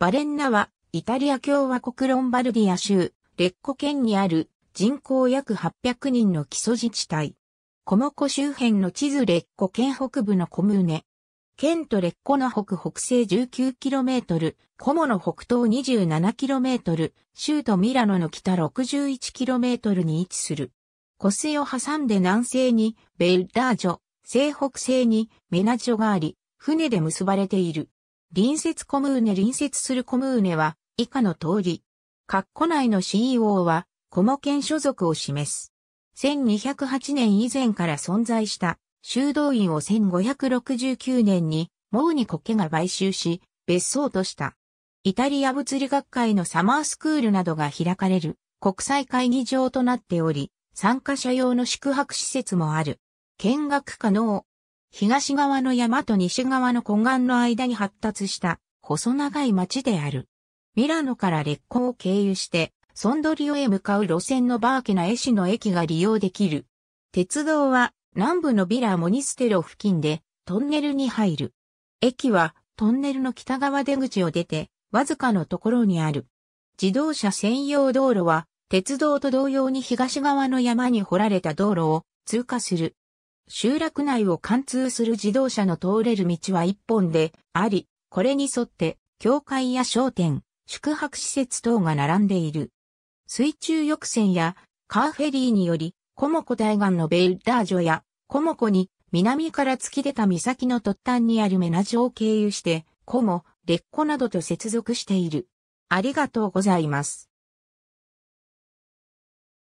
バレンナは、イタリア共和国ロンバルディア州、レッコ県にある人口約800人の基礎自治体。コモコ周辺の地図レッコ県北部のコムーネ。県とレッコの北北西 19km、コモの北東 27km、州都ミラノの北 61km に位置する。湖水を挟んで南西にベルダージョ、西北西にメナジョがあり、船で結ばれている。隣接コムーネ隣接するコムーネは以下の通り。括弧内の CEO は、コモ県所属を示す。1208年以前から存在した修道院を1569年に、モーニコケが買収し、別荘とした。イタリア物理学会のサマースクールなどが開かれる国際会議場となっており、参加者用の宿泊施設もある。見学可能。東側の山と西側の湖岸の間に発達した細長い町である。ミラノから列港を経由して、ソンドリオへ向かう路線のバーキナエ師の駅が利用できる。鉄道は南部のビラ・モニステロ付近でトンネルに入る。駅はトンネルの北側出口を出て、わずかのところにある。自動車専用道路は、鉄道と同様に東側の山に掘られた道路を通過する。集落内を貫通する自動車の通れる道は一本であり、これに沿って教会や商店、宿泊施設等が並んでいる。水中浴船やカーフェリーにより、コモコ対岸のベルダージョやコモコに南から突き出た岬の突端にあるメナジョを経由して、コモ、レッコなどと接続している。ありがとうございます。